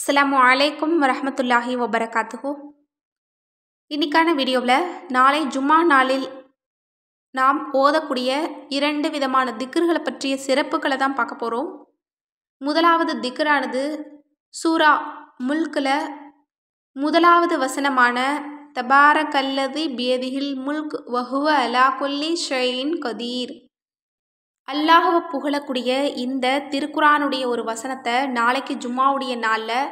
அஸ்லாம் வலைக்கும் வரமத்துல்லாஹி வபரகாத்துஹூ இன்றைக்கான வீடியோவில் நாளை ஜும்மா நாளில் நாம் ஓதக்கூடிய இரண்டு விதமான திக்கர்களை பற்றிய சிறப்புகளை தான் பார்க்க போகிறோம் முதலாவது திக்கரானது சூரா முல்கில் முதலாவது வசனமான தபார கல்லது பியதிகில் முல்க் வஹுவ அலா கொல்லி ஷெயின் கதீர் அல்லாஹுவை புகழக்கூடிய இந்த திருக்குறானுடைய ஒரு வசனத்தை நாளைக்கு ஜும்மாவுடைய நாளில்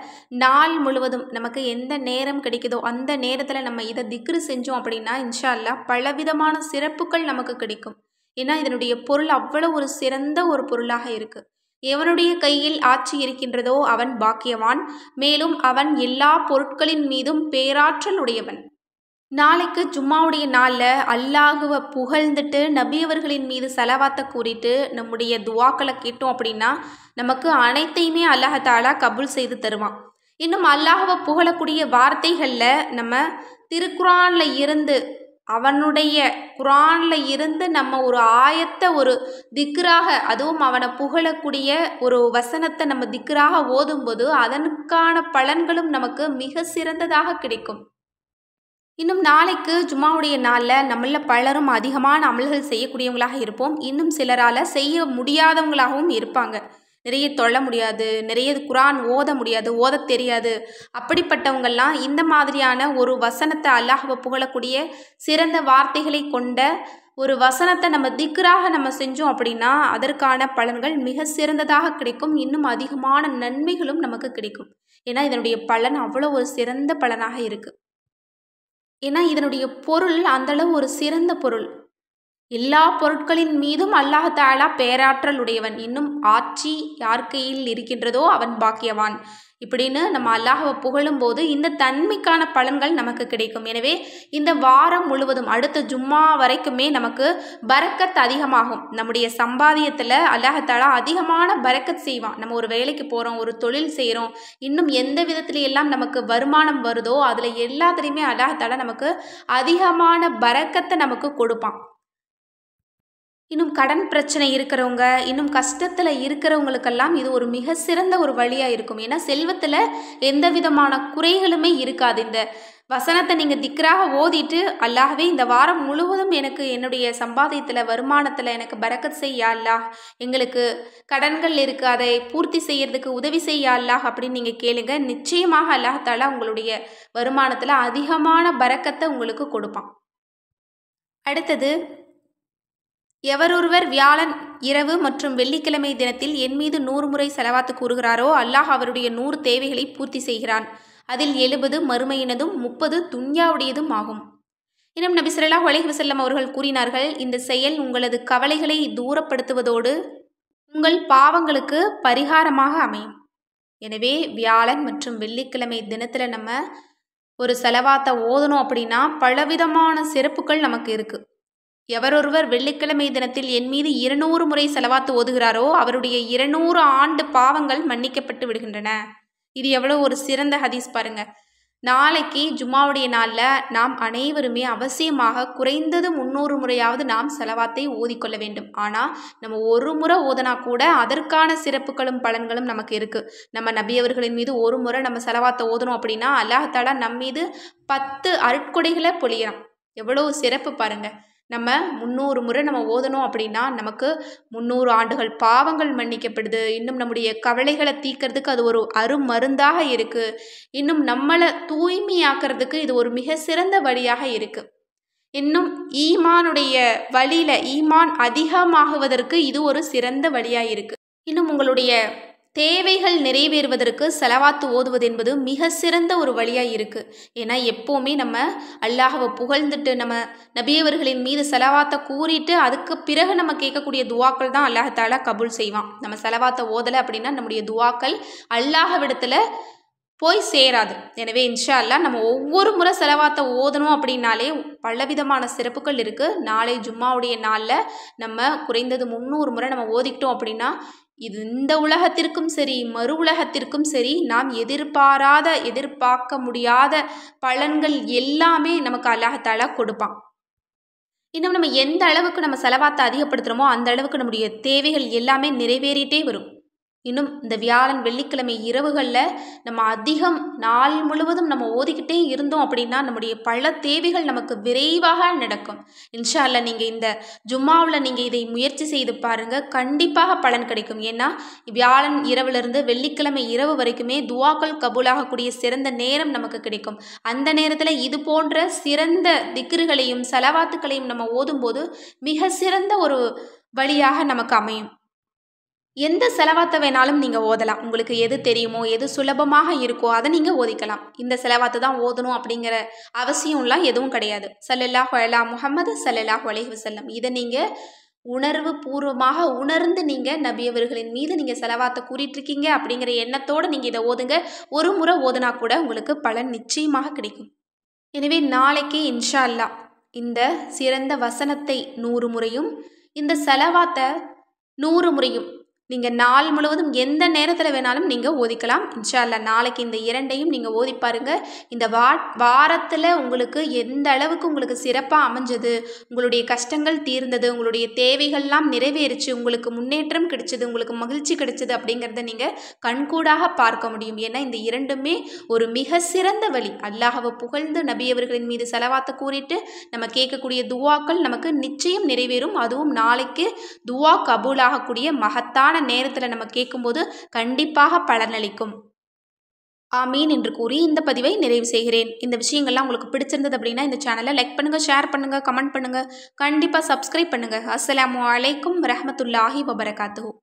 நாள் முழுவதும் நமக்கு எந்த நேரம் கிடைக்குதோ அந்த நேரத்தில் நம்ம இதை திக்ரு செஞ்சோம் அப்படின்னா இன்ஷா பலவிதமான சிறப்புகள் நமக்கு கிடைக்கும் ஏன்னா இதனுடைய பொருள் அவ்வளோ ஒரு சிறந்த ஒரு பொருளாக இருக்குது எவனுடைய கையில் ஆட்சி இருக்கின்றதோ அவன் பாக்கியவான் மேலும் அவன் எல்லா பொருட்களின் மீதும் பேராற்றல் உடையவன் நாளைக்கு ஜும்மாவுடைய நாளில் அல்லாஹுவை புகழ்ந்துட்டு நபியவர்களின் மீது செலவாத்த கூறிட்டு நம்முடைய துவாக்களை கேட்டோம் அப்படின்னா நமக்கு அனைத்தையுமே அல்லாஹாலா கபூல் செய்து தருவான் இன்னும் அல்லாஹுவை புகழக்கூடிய வார்த்தைகளில் நம்ம திருக்குறானில் இருந்து அவனுடைய குரானில் இருந்து நம்ம ஒரு ஆயத்தை ஒரு திக்கராக அதுவும் அவனை புகழக்கூடிய ஒரு வசனத்தை நம்ம திக்கராக ஓதும்போது அதற்கான பலன்களும் நமக்கு மிக சிறந்ததாக கிடைக்கும் இன்னும் நாளைக்கு ஜுமாவுடைய நாளில் நம்மளில் பலரும் அதிகமான அமல்கள் செய்யக்கூடியவங்களாக இருப்போம் இன்னும் சிலரால் செய்ய முடியாதவங்களாகவும் இருப்பாங்க நிறைய தொழ முடியாது நிறைய குரான் ஓத முடியாது ஓத தெரியாது அப்படிப்பட்டவங்கள்லாம் இந்த மாதிரியான ஒரு வசனத்தை அல்லாஹவை புகழக்கூடிய சிறந்த வார்த்தைகளை கொண்ட ஒரு வசனத்தை நம்ம திக்கராக நம்ம செஞ்சோம் அப்படின்னா அதற்கான பலன்கள் மிக சிறந்ததாக கிடைக்கும் இன்னும் அதிகமான நன்மைகளும் நமக்கு கிடைக்கும் ஏன்னா இதனுடைய பலன் அவ்வளோ ஒரு சிறந்த பலனாக இருக்குது ஏன்னா இதனுடைய பொருள் அந்தளவு ஒரு சிறந்த பொருள் எல்லா பொருட்களின் மீதும் அல்லாஹ் தாலா பேராற்றல் உடையவன் இன்னும் ஆட்சி யார் கையில் இருக்கின்றதோ அவன் பாக்கியவான் இப்படின்னு நம்ம அல்லாஹவை புகழும் போது இந்த தன்மைக்கான பலன்கள் நமக்கு கிடைக்கும் எனவே இந்த வாரம் முழுவதும் அடுத்த ஜும்மா வரைக்குமே நமக்கு பரக்கத் அதிகமாகும் நம்முடைய சம்பாதியத்தில் அல்லாஹாலா அதிகமான பரக்கத் செய்வான் நம்ம ஒரு வேலைக்கு போகிறோம் ஒரு தொழில் செய்கிறோம் இன்னும் எந்த விதத்துல எல்லாம் நமக்கு வருமானம் வருதோ அதில் எல்லாத்துலேயுமே அல்லாஹாலா நமக்கு அதிகமான பரக்கத்தை நமக்கு கொடுப்பான் இன்னும் கடன் பிரச்சனை இருக்கிறவங்க இன்னும் கஷ்டத்தில் இருக்கிறவங்களுக்கெல்லாம் இது ஒரு மிக சிறந்த ஒரு வழியாக இருக்கும் ஏன்னா செல்வத்தில் எந்த விதமான குறைகளுமே இருக்காது இந்த வசனத்தை நீங்கள் திக்கராக ஓதிட்டு அல்லாகவே இந்த வாரம் முழுவதும் எனக்கு என்னுடைய சம்பாதியத்தில் வருமானத்தில் எனக்கு பறக்கத் செய்யா அல்லாஹ் எங்களுக்கு கடன்கள் இருக்குது அதை பூர்த்தி செய்யறதுக்கு உதவி செய்யா அல்லாஹ் அப்படின்னு நீங்கள் கேளுங்க நிச்சயமாக அல்லாஹால உங்களுடைய வருமானத்தில் அதிகமான பறக்கத்தை உங்களுக்கு கொடுப்பான் அடுத்தது எவரொருவர் வியாழன் இரவு மற்றும் வெள்ளிக்கிழமை தினத்தில் என் மீது நூறு முறை செலவாத்து கூறுகிறாரோ அல்லாஹ் அவருடைய நூறு தேவைகளை பூர்த்தி செய்கிறான் அதில் எழுபது மறுமையினதும் முப்பது துன்யாவுடையதும் ஆகும் இனம் நபி சொல்லாஹ் அலஹி வசல்லம் அவர்கள் கூறினார்கள் இந்த செயல் உங்களது கவலைகளை தூரப்படுத்துவதோடு உங்கள் பாவங்களுக்கு பரிகாரமாக அமையும் எனவே வியாழன் மற்றும் வெள்ளிக்கிழமை தினத்தில் நம்ம ஒரு செலவாத்தை ஓதணும் அப்படின்னா பலவிதமான சிறப்புகள் நமக்கு இருக்குது எவரொருவர் வெள்ளிக்கிழமை தினத்தில் என் மீது இருநூறு முறை செலவாத்து ஓதுகிறாரோ அவருடைய இருநூறு ஆண்டு பாவங்கள் மன்னிக்கப்பட்டு விடுகின்றன இது எவ்வளோ ஒரு சிறந்த ஹதீஸ் பாருங்க நாளைக்கு ஜும்மாவுடைய நாளில் நாம் அனைவருமே அவசியமாக குறைந்தது முன்னூறு முறையாவது நாம் செலவாத்தை ஓதிக்கொள்ள வேண்டும் ஆனால் நம்ம ஒரு முறை ஓதனா கூட அதற்கான சிறப்புகளும் பலன்களும் நமக்கு இருக்குது நம்ம நபியவர்களின் மீது ஒரு முறை நம்ம செலவாத்தை ஓதணும் அப்படின்னா அல்லாஹாலா நம்ம மீது பத்து அருட்கொடைகளை பொழியலாம் எவ்வளோ சிறப்பு பாருங்கள் நம்ம முந்நூறு முறை நம்ம ஓதணும் அப்படின்னா நமக்கு முந்நூறு ஆண்டுகள் பாவங்கள் மன்னிக்கப்படுது இன்னும் நம்முடைய கவலைகளை தீக்கிறதுக்கு அது ஒரு அருமருந்தாக இருக்குது இன்னும் நம்மளை தூய்மையாக்குறதுக்கு இது ஒரு மிக சிறந்த வழியாக இருக்குது இன்னும் ஈமானுடைய வழியில் ஈமான் அதிகமாகுவதற்கு இது ஒரு சிறந்த வழியாக இருக்குது இன்னும் உங்களுடைய தேவைகள் நிறைவேறுவதற்கு செலவாத்து ஓதுவது என்பது மிக சிறந்த ஒரு வழியாக இருக்குது ஏன்னா எப்போவுமே நம்ம அல்லாஹவை புகழ்ந்துட்டு நம்ம நபியவர்களின் மீது செலவாத்தை கூறிட்டு அதுக்கு பிறகு நம்ம கேட்கக்கூடிய துவாக்கள் தான் அல்லாஹத்தால் கபுல் செய்வான் நம்ம செலவாத்தை ஓதலை அப்படின்னா நம்முடைய துவாக்கள் அல்லாஹவிடத்தில் போய் சேராது எனவே இன்ஷா அல்லா நம்ம ஒவ்வொரு முறை செலவாத்தை ஓதணும் அப்படின்னாலே பலவிதமான சிறப்புகள் இருக்குது நாளை ஜும்மாவுடைய நாளில் நம்ம குறைந்தது முந்நூறு முறை நம்ம ஓதிக்கிட்டோம் அப்படின்னா இது இந்த உலகத்திற்கும் சரி மறு உலகத்திற்கும் சரி நாம் எதிர்பாராத எதிர்பார்க்க முடியாத பலன்கள் எல்லாமே நமக்கு அல்லாஹத்தாலா கொடுப்பான் இன்னும் நம்ம எந்த அளவுக்கு நம்ம செலவாத்தை அதிகப்படுத்துகிறோமோ அந்த அளவுக்கு நம்முடைய தேவைகள் எல்லாமே நிறைவேறிட்டே வரும் இன்னும் இந்த வியாழன் வெள்ளிக்கிழமை இரவுகளில் நம்ம அதிகம் நாள் முழுவதும் நம்ம ஓதிக்கிட்டே இருந்தோம் அப்படின்னா நம்முடைய பல தேவைகள் நமக்கு விரைவாக நடக்கும் இன்ஷா அல்ல நீங்கள் இந்த ஜும்மாவில் நீங்கள் இதை முயற்சி செய்து பாருங்கள் கண்டிப்பாக பலன் கிடைக்கும் ஏன்னா வியாழன் இரவிலிருந்து வெள்ளிக்கிழமை இரவு வரைக்குமே துவாக்கள் கபூலாகக்கூடிய சிறந்த நேரம் நமக்கு கிடைக்கும் அந்த நேரத்தில் இது போன்ற சிறந்த திக்ருகளையும் செலவாத்துக்களையும் நம்ம ஓதும்போது மிக சிறந்த ஒரு வழியாக நமக்கு அமையும் எந்த செலவாத்தை வேணாலும் நீங்கள் ஓதலாம் உங்களுக்கு எது தெரியுமோ எது சுலபமாக இருக்கோ அதை நீங்கள் ஓதிக்கலாம் இந்த செலவாத்தை தான் ஓதணும் அப்படிங்கிற அவசியம்லாம் எதுவும் கிடையாது சல்லல்லா ஹொலா முகமது சல்லல்லா ஒலை வசல்லம் இதை நீங்கள் உணர்வு பூர்வமாக உணர்ந்து நீங்கள் நபியவர்களின் மீது நீங்கள் செலவாத்தை கூறிட்டுருக்கீங்க அப்படிங்கிற எண்ணத்தோடு நீங்கள் இதை ஓதுங்க ஒரு முறை ஓதுனா கூட உங்களுக்கு பலன் நிச்சயமாக கிடைக்கும் எனவே நாளைக்கு இன்ஷா அல்லா இந்த சிறந்த வசனத்தை நூறு முறையும் இந்த செலவாத்த நூறு முறையும் நீங்கள் நாள் முழுவதும் எந்த நேரத்தில் வேணாலும் நீங்கள் ஓதிக்கலாம் இன்ஷால்லா நாளைக்கு இந்த இரண்டையும் நீங்கள் ஓதி பாருங்க இந்த வா வாரத்தில் உங்களுக்கு எந்த அளவுக்கு உங்களுக்கு சிறப்பாக அமைஞ்சது உங்களுடைய கஷ்டங்கள் தீர்ந்தது உங்களுடைய தேவைகள்லாம் நிறைவேறிச்சு உங்களுக்கு முன்னேற்றம் கிடைச்சது உங்களுக்கு மகிழ்ச்சி கிடைச்சது அப்படிங்கிறத நீங்கள் கண்கூடாக பார்க்க முடியும் ஏன்னா இந்த இரண்டுமே ஒரு மிக சிறந்த வழி அல்லாஹவை புகழ்ந்து நபியவர்களின் மீது செலவாத்த கூறிட்டு நம்ம கேட்கக்கூடிய துவாக்கள் நமக்கு நிச்சயம் நிறைவேறும் அதுவும் நாளைக்கு துவா கபூலாகக்கூடிய மகத்தான் சரியான நேரத்தில் நம்ம கேட்கும்போது கண்டிப்பாக பலனளிக்கும் ஆமீன் என்று கூறி இந்த பதிவை நிறைவு செய்கிறேன் இந்த விஷயங்கள்லாம் உங்களுக்கு பிடிச்சிருந்தது அப்படின்னா இந்த சேனலை லைக் பண்ணுங்கள் ஷேர் பண்ணுங்கள் கமெண்ட் பண்ணுங்கள் கண்டிப்பாக சப்ஸ்கிரைப் பண்ணுங்கள் அஸ்லாம் வலைக்கம் ரஹமத்துல்லாஹி வபரகாத்து